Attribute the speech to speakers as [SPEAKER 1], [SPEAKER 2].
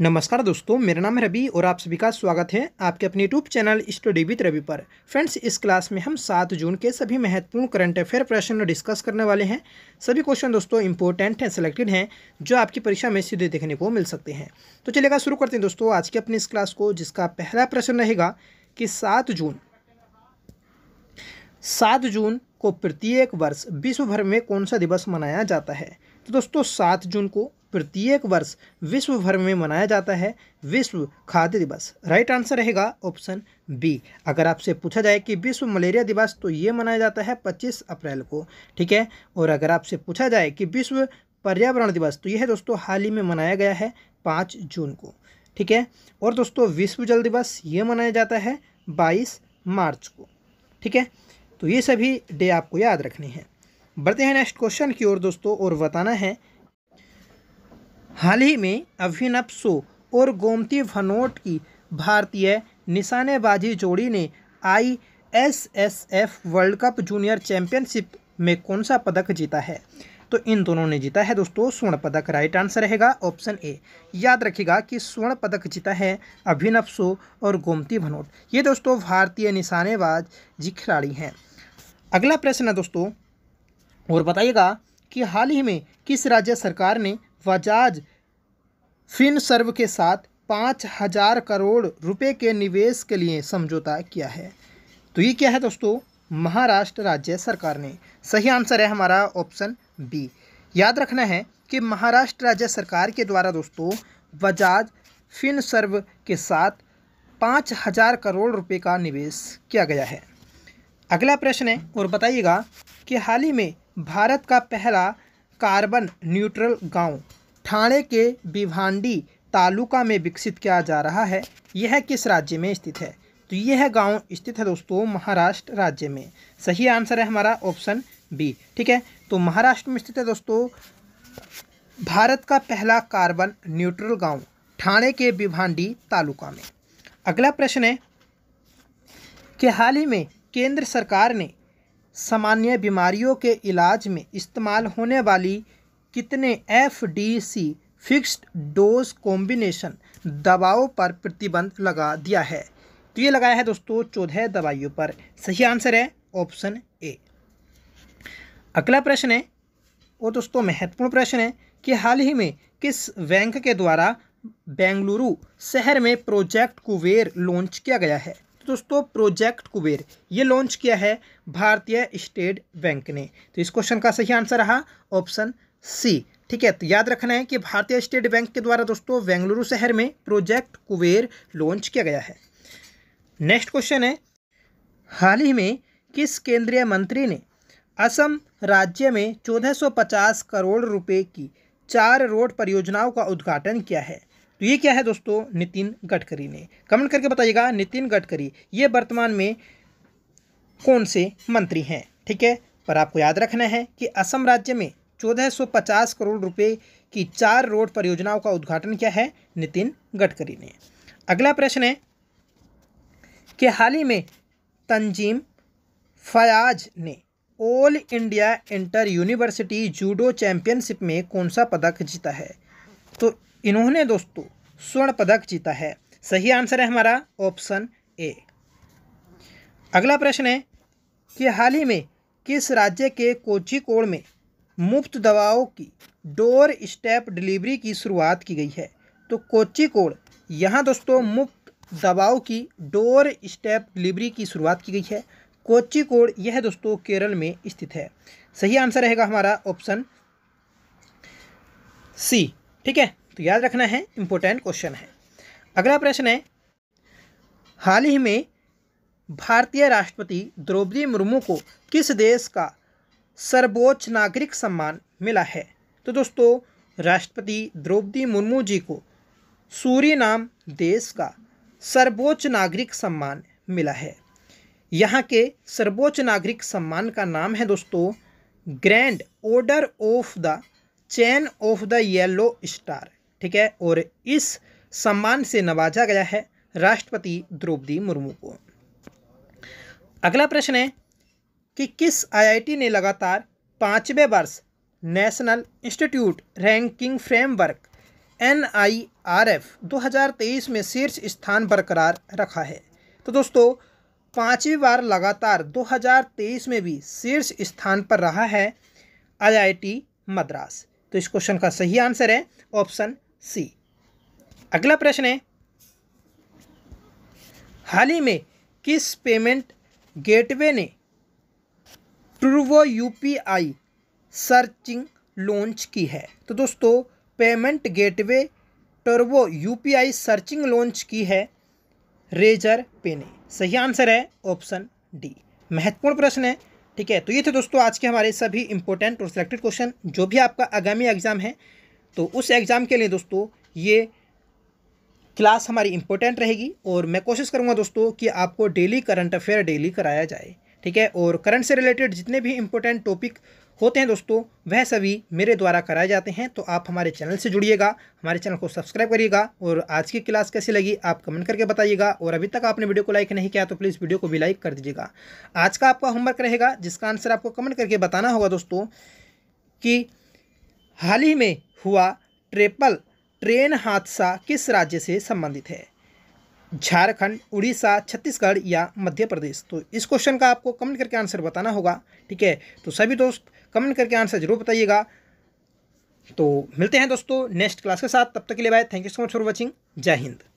[SPEAKER 1] नमस्कार दोस्तों मेरा नाम है रवि और आप सभी का स्वागत है आपके अपने YouTube channel study with Ravi पर फ्रेंड्स इस क्लास में हम 7 जून के सभी महत्वपूर्ण करंट अफेयर प्रश्न डिस्कस करने वाले हैं सभी क्वेश्चन दोस्तों इंपॉर्टेंट हैं सिलेक्टेड हैं जो आपकी परीक्षा में सीधे देखने को मिल सकते हैं तो चलेगा शुरू करते हैं दोस्तों आज के अपने इस क्लास को जिसका पहला प्रश्न रहेगा कि सात जून सात जून को प्रत्येक वर्ष विश्वभर में कौन सा दिवस मनाया जाता है तो दोस्तों सात जून को प्रत्येक वर्ष विश्व भर में मनाया जाता है विश्व खाद्य दिवस राइट आंसर रहेगा ऑप्शन बी अगर आपसे पूछा जाए कि विश्व मलेरिया दिवस तो ये मनाया जाता है 25 अप्रैल को ठीक है और अगर आपसे पूछा जाए कि विश्व पर्यावरण दिवस तो यह दोस्तों हाल ही में मनाया गया है पाँच जून को ठीक है और दोस्तों विश्व जल दिवस ये मनाया जाता है बाईस मार्च को ठीक है तो ये सभी डे आपको याद रखने हैं बढ़ते हैं नेक्स्ट क्वेश्चन की ओर दोस्तों और बताना है हाल ही में अभिनव सो और गोमती भनोट की भारतीय निशानेबाजी जोड़ी ने I S S F world cup junior championship में कौन सा पदक जीता है तो इन दोनों ने जीता है दोस्तों स्वर्ण पदक राइट आंसर रहेगा ऑप्शन ए याद रखिएगा कि स्वर्ण पदक जीता है अभिनव सो और गोमती भनोट ये दोस्तों भारतीय निशानेबाज जी खिलाड़ी हैं अगला प्रश्न है दोस्तों और बताइएगा कि हाल ही में किस राज्य सरकार ने बजाज सर्व के साथ पाँच हजार करोड़ रुपए के निवेश के लिए समझौता किया है तो ये क्या है दोस्तों महाराष्ट्र राज्य सरकार ने सही आंसर है हमारा ऑप्शन बी याद रखना है कि महाराष्ट्र राज्य सरकार के द्वारा दोस्तों बजाज फिन सर्व के साथ पाँच हजार करोड़ रुपए का निवेश किया गया है अगला प्रश्न है और बताइएगा कि हाल ही में भारत का पहला कार्बन न्यूट्रल गांव ठाणे के भिवांडी तालुका में विकसित किया जा रहा है यह किस राज्य में स्थित है तो यह गांव स्थित है दोस्तों महाराष्ट्र राज्य में सही आंसर है हमारा ऑप्शन बी ठीक है तो महाराष्ट्र में स्थित है दोस्तों भारत का पहला कार्बन न्यूट्रल गांव ठाणे के भिवांडी तालुका में अगला प्रश्न है कि हाल ही में केंद्र सरकार ने सामान्य बीमारियों के इलाज में इस्तेमाल होने वाली कितने F D C fixed dose combination दवाओं पर प्रतिबंध लगा दिया है तो ये लगाया है दोस्तों चौदह दवाइयों पर सही आंसर है ऑप्शन ए अगला प्रश्न है वो दोस्तों महत्वपूर्ण प्रश्न है कि हाल ही में किस बैंक के द्वारा बेंगलुरु शहर में प्रोजेक्ट कुबेर लॉन्च किया गया है तो दोस्तों प्रोजेक्ट कुबेर ये लॉन्च किया है भारतीय स्टेट बैंक ने तो इस क्वेश्चन का सही आंसर रहा ऑप्शन सी ठीक है तो याद रखना है कि भारतीय स्टेट बैंक के द्वारा दोस्तों बेंगलुरु शहर में प्रोजेक्ट कुबेर लॉन्च किया गया है नेक्स्ट क्वेश्चन है हाल ही में किस केंद्रीय मंत्री ने असम राज्य में 1450 करोड़ रुपए की चार रोड परियोजनाओं का उद्घाटन किया है तो ये क्या है दोस्तों नितिन गडकरी ने कमेंट करके बताइएगा नितिन गडकरी ये वर्तमान में कौन से मंत्री हैं ठीक है पर आपको याद रखना है कि असम राज्य में 1450 करोड़ रुपए की चार रोड परियोजनाओं का उद्घाटन किया है नितिन गडकरी ने अगला प्रश्न है कि हाल ही में तंजीम फयाज ने all India inter university judo championship में कौन सा पदक जीता है तो इन्होंने दोस्तों स्वर्ण पदक जीता है सही आंसर है हमारा ऑप्शन ए अगला प्रश्न है कि हाल ही में किस राज्य के कोचिकोड में मुफ्त दवाओं की डोर स्टेप डिलीवरी की शुरुआत की गई है तो कोची कोड यहाँ दोस्तों मुफ्त दवाओं की डोर स्टेप डिलीवरी की शुरुआत की गई है कोची कोड यह दोस्तों केरल में स्थित है सही आंसर रहेगा हमारा ऑप्शन सी ठीक है तो याद रखना है इम्पोर्टेंट क्वेश्चन है अगला प्रश्न है हाल ही में भारतीय राष्ट्रपति द्रौपदी मुर्मू को किस देश का सर्वोच्च नागरिक सम्मान मिला है तो दोस्तों राष्ट्रपति द्रौपदी मुर्मू जी को नाम देश का सर्वोच्च नागरिक सम्मान मिला है यहाँ के सर्वोच्च नागरिक सम्मान का नाम है दोस्तों grand order of the chain of the yellow star ठीक है और इस सम्मान से नवाजा गया है राष्ट्रपति द्रौपदी मुर्मू को अगला प्रश्न है कि किस आईआईटी ने लगातार पाँचवें वर्ष national institute ranking framework N I R F दो हज़ार तेईस में शीर्ष स्थान बरकरार रखा है तो दोस्तों पाँचवीं बार लगातार 2023 में भी शीर्ष स्थान पर रहा है आईआईटी मद्रास तो इस क्वेश्चन का सही आंसर है ऑप्शन सी अगला प्रश्न है हाल ही में किस पेमेंट गेटवे ने ट्रूवो आई सर्चिंग लॉन्च की है तो दोस्तों payment gateway turbo I searching launch की है रेजर पे ने सही आंसर है ऑप्शन डी महत्वपूर्ण प्रश्न है ठीक है तो ये थे दोस्तों आज के हमारे सभी इंपॉर्टेंट और सिलेक्टेड क्वेश्चन जो भी आपका आगामी एग्ज़ाम है तो उस एग्ज़ाम के लिए दोस्तों ये क्लास हमारी इंपॉर्टेंट रहेगी और मैं कोशिश करूँगा दोस्तों कि आपको डेली करंट अफेयर डेली कराया जाए ठीक है और करंट से रिलेटेड जितने भी इंपॉर्टेंट टॉपिक होते हैं दोस्तों वह सभी मेरे द्वारा कराए जाते हैं तो आप हमारे चैनल से जुड़िएगा हमारे चैनल को सब्सक्राइब करिएगा और आज की क्लास कैसी लगी आप कमेंट करके बताइएगा और अभी तक आपने वीडियो को लाइक नहीं किया तो प्लीज़ वीडियो को भी लाइक कर दीजिएगा आज का आपका होमवर्क रहेगा जिसका आंसर आपको कमेंट करके बताना होगा दोस्तों कि हाल ही में हुआ ट्रेपल ट्रेन हादसा किस राज्य से संबंधित है झारखंड उड़ीसा छत्तीसगढ़ या मध्य प्रदेश तो इस क्वेश्चन का आपको कमेंट करके आंसर बताना होगा ठीक है तो सभी दोस्त कमेंट करके आंसर जरूर बताइएगा तो मिलते हैं दोस्तों नेक्स्ट क्लास के साथ तब तक के लिए bye thank you so much for watching Jai Hind